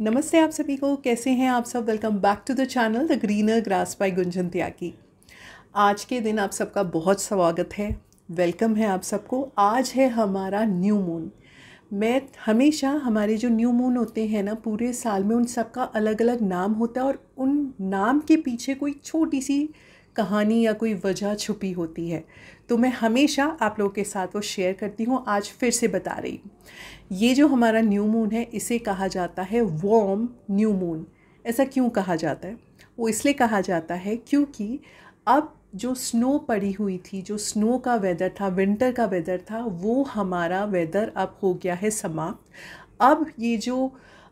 नमस्ते आप सभी को कैसे हैं आप सब welcome back to the channel the greener grass by Gunjan Tyagi आज के दिन आप सबका बहुत स्वागत है वेलकम है आप सबको आज है हमारा न्यू मून मैं हमेशा हमारे जो न्यू मून होते हैं ना पूरे साल में उन सबका अलग अलग नाम होता है और उन नाम के पीछे कोई छोटी सी कहानी या कोई वजह छुपी होती है तो मैं हमेशा आप लोगों के साथ वो शेयर करती हूँ आज फिर से बता रही हूँ ये जो हमारा न्यू मून है इसे कहा जाता है वॉम न्यू मून ऐसा क्यों कहा जाता है वो इसलिए कहा जाता है क्योंकि अब जो स्नो पड़ी हुई थी जो स्नो का वेदर था विंटर का वेदर था वो हमारा वेदर अब हो गया है समाप्त अब ये जो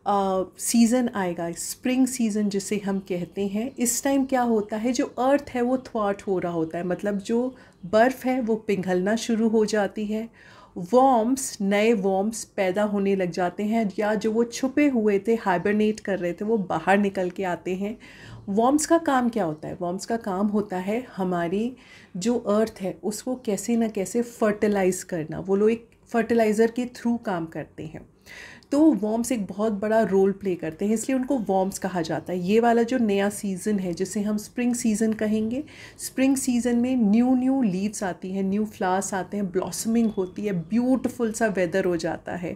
सीज़न आएगा स्प्रिंग सीज़न जिसे हम कहते हैं इस टाइम क्या होता है जो अर्थ है वो थ्वाट हो रहा होता है मतलब जो बर्फ़ है वो पिघलना शुरू हो जाती है वॉम्स नए वॉम्स पैदा होने लग जाते हैं या जो वो छुपे हुए थे हाइबरनेट कर रहे थे वो बाहर निकल के आते हैं वॉम्स का काम क्या होता है वॉम्स का काम होता है हमारी जो अर्थ है उसको कैसे ना कैसे फर्टिलाइज़ करना वो लोग एक फर्टिलाइज़र के थ्रू काम करते हैं तो वॉम्स एक बहुत बड़ा रोल प्ले करते हैं इसलिए उनको वॉम्स कहा जाता है ये वाला जो नया सीज़न है जिसे हम स्प्रिंग सीज़न कहेंगे स्प्रिंग सीज़न में न्यू न्यू लीव्स आती हैं न्यू फ्लावर्स आते हैं ब्लॉसमिंग होती है ब्यूटीफुल सा वेदर हो जाता है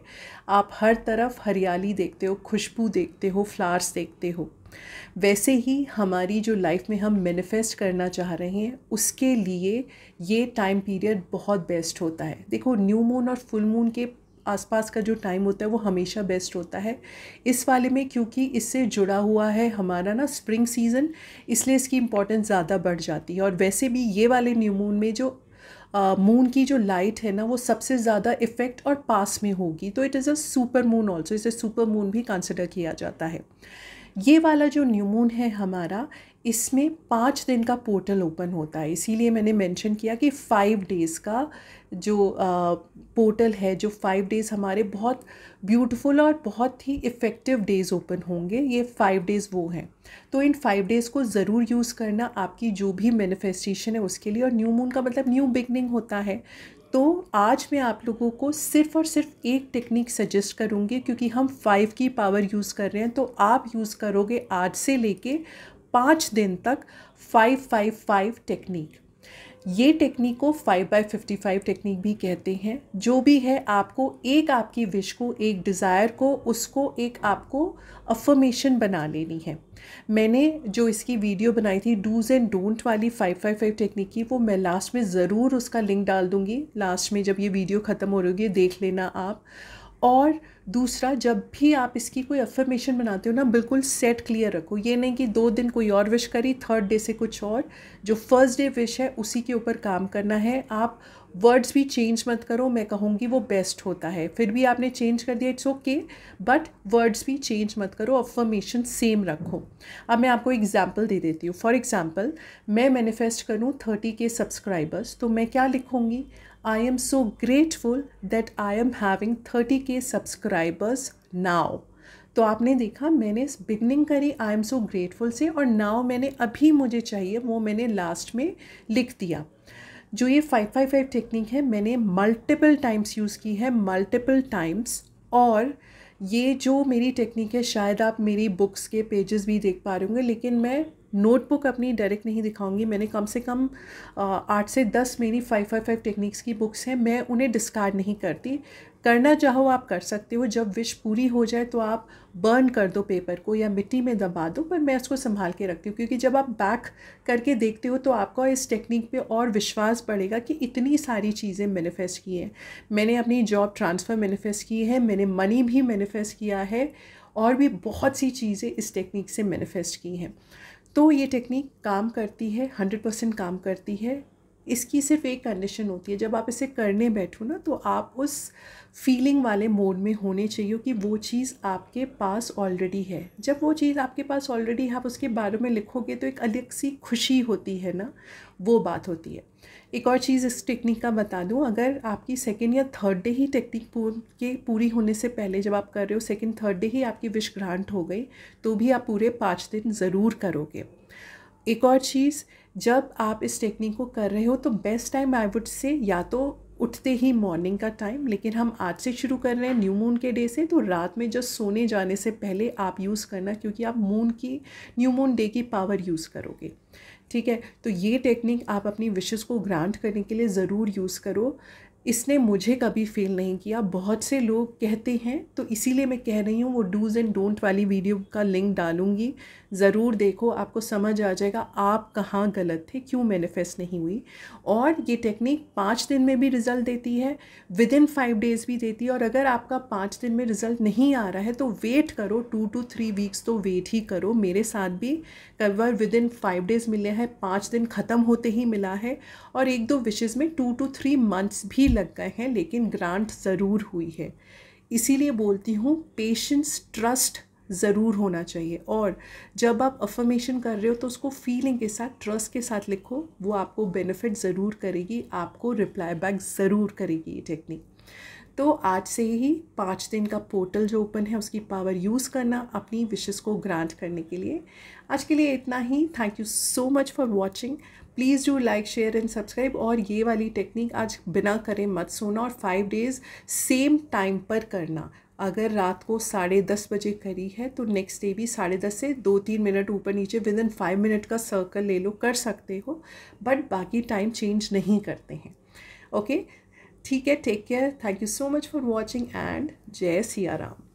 आप हर तरफ हरियाली देखते हो खुशबू देखते हो फ्लावर्स देखते हो वैसे ही हमारी जो लाइफ में हम मैनिफेस्ट करना चाह रहे हैं उसके लिए ये टाइम पीरियड बहुत बेस्ट होता है देखो न्यू मून और फुल मून के आसपास का जो टाइम होता है वो हमेशा बेस्ट होता है इस वाले में क्योंकि इससे जुड़ा हुआ है हमारा ना स्प्रिंग सीज़न इसलिए इसकी इम्पोर्टेंस ज़्यादा बढ़ जाती है और वैसे भी ये वाले न्यू मून में जो मून uh, की जो लाइट है ना वो सबसे ज़्यादा इफ़ेक्ट और पास में होगी तो it is a super moon also इसे सुपर मून भी कंसिडर किया जाता है ये वाला जो न्यूमून है हमारा इसमें पाँच दिन का पोर्टल ओपन होता है इसीलिए मैंने मेंशन किया कि फ़ाइव डेज़ का जो आ, पोर्टल है जो फाइव डेज़ हमारे बहुत ब्यूटीफुल और बहुत ही इफ़ेक्टिव डेज़ ओपन होंगे ये फ़ाइव डेज़ वो हैं तो इन फाइव डेज़ को ज़रूर यूज़ करना आपकी जो भी मैनिफेस्टेशन है उसके लिए और न्यू मून का मतलब न्यू बिगनिंग होता है तो आज मैं आप लोगों को सिर्फ और सिर्फ एक टेक्निक सजेस्ट करूँगी क्योंकि हम फाइव की पावर यूज़ कर रहे हैं तो आप यूज़ करोगे आज से लेके पाँच दिन तक फाइव फाइव फाइव टेक्निक ये टेक्निक को five by fifty five technique भी कहते हैं जो भी है आपको एक आपकी विश को एक डिज़ायर को उसको एक आपको अफर्मेशन बना लेनी है मैंने जो इसकी वीडियो बनाई थी डूज़ एंड डोंट वाली फाइव फाइव फाइव टेक्निक की वो मैं लास्ट में ज़रूर उसका लिंक डाल दूँगी लास्ट में जब ये वीडियो ख़त्म हो रही होगी देख लेना आप और दूसरा जब भी आप इसकी कोई अफर्मेशन बनाते हो ना बिल्कुल सेट क्लियर रखो ये नहीं कि दो दिन कोई और विश करी थर्ड डे से कुछ और जो फर्स्ट डे विश है उसी के ऊपर काम करना है आप वर्ड्स भी चेंज मत करो मैं कहूँगी वो बेस्ट होता है फिर भी आपने चेंज कर दिया इट्स ओके बट वर्ड्स भी चेंज मत करो अफर्मेशन सेम रखो अब मैं आपको एग्जाम्पल दे देती हूँ फॉर एग्ज़ाम्पल मैं मैनिफेस्ट करूँ थर्टी के सब्सक्राइबर्स तो मैं क्या लिखूँगी I am so grateful that I am having thirty K subscribers now तो आपने देखा मैंने बिगनिंग करी आई एम सो ग्रेटफुल से और नाव मैंने अभी मुझे चाहिए वो मैंने लास्ट में लिख दिया जो ये फाइव फाइव फाइव टेक्निक है मैंने मल्टीपल टाइम्स यूज़ की है मल्टीपल टाइम्स और ये जो मेरी टेक्निक है शायद आप मेरी बुक्स के पेजेस भी देख पा रहे होंगे लेकिन मैं नोटबुक अपनी डायरेक्ट नहीं दिखाऊंगी मैंने कम से कम आठ से दस मेरी फाइव फाइव फाइव टेक्निक्स की बुक्स हैं मैं उन्हें डिस्कार्ड नहीं करती करना चाहो आप कर सकते हो जब विश पूरी हो जाए तो आप बर्न कर दो पेपर को या मिट्टी में दबा दो पर मैं इसको संभाल के रखती हूँ क्योंकि जब आप बैक करके देखते हो तो आपका इस टेक्निक पे और विश्वास बढ़ेगा कि इतनी सारी चीज़ें मैनिफेस्ट की हैं मैंने अपनी जॉब ट्रांसफ़र मैनिफेस्ट की है मैंने मनी भी मैनिफेस्ट किया है और भी बहुत सी चीज़ें इस टेक्निक से मैनिफेस्ट की हैं तो ये टेक्निक काम करती है हंड्रेड परसेंट काम करती है इसकी सिर्फ एक कंडीशन होती है जब आप इसे करने बैठो ना तो आप उस फीलिंग वाले मोड में होने चाहिए कि वो चीज़ आपके पास ऑलरेडी है जब वो चीज़ आपके पास ऑलरेडी है आप उसके बारे में लिखोगे तो एक अलग सी खुशी होती है ना वो बात होती है एक और चीज़ इस टेक्निक का बता दूँ अगर आपकी सेकेंड या थर्ड डे ही टेक्निक के पूरी होने से पहले जब आप कर रहे हो सेकेंड थर्ड डे ही आपकी विश ग्रांट हो गई तो भी आप पूरे पाँच दिन ज़रूर करोगे एक और चीज़ जब आप इस टेक्निक को कर रहे हो तो best time I would say या तो उठते ही मॉर्निंग का टाइम लेकिन हम आज से शुरू कर रहे हैं न्यू मून के डे से तो रात में जब सोने जाने से पहले आप यूज़ करना क्योंकि आप मून की न्यू मून डे की पावर यूज़ करोगे ठीक है तो ये टेक्निक आप अपनी विशेष को ग्रांट करने के लिए ज़रूर यूज़ करो इसने मुझे कभी फ़ील नहीं किया बहुत से लोग कहते हैं तो इसीलिए मैं कह रही हूँ वो डूज़ एंड डोंट वाली वीडियो का लिंक डालूंगी ज़रूर देखो आपको समझ आ जाएगा आप कहाँ गलत थे क्यों मैनिफेस्ट नहीं हुई और ये टेक्निक पाँच दिन में भी रिज़ल्ट देती है विद इन फाइव डेज़ भी देती है और अगर आपका पाँच दिन में रिज़ल्ट नहीं आ रहा है तो वेट करो टू टू थ्री वीक्स तो वेट ही करो मेरे साथ भी कई बार विद इन फाइव डेज़ मिले हैं पाँच दिन ख़त्म होते ही मिला है और एक दो विशेज़ में टू टू थ्री मंथ्स भी लग गए हैं लेकिन ग्रांट ज़रूर हुई है इसीलिए बोलती हूँ पेशेंस ट्रस्ट ज़रूर होना चाहिए और जब आप अफर्मेशन कर रहे हो तो उसको फीलिंग के साथ ट्रस्ट के साथ लिखो वो आपको बेनिफिट ज़रूर करेगी आपको रिप्लाई बैक ज़रूर करेगी ये टेक्निक तो आज से ही पाँच दिन का पोर्टल जो ओपन है उसकी पावर यूज़ करना अपनी विशेज़ को ग्रांट करने के लिए आज के लिए इतना ही thank you so much for watching please do like share and subscribe और ये वाली टेक्निक आज बिना करे मत सोना और फाइव डेज़ सेम टाइम पर करना अगर रात को साढ़े दस बजे करी है तो नेक्स्ट डे भी साढ़े दस से दो तीन मिनट ऊपर नीचे विद इन फाइव मिनट का सर्कल ले लो कर सकते हो बट बाकी टाइम चेंज नहीं करते हैं ओके okay? ठीक है take care thank you so much for watching and Jai Siya Ram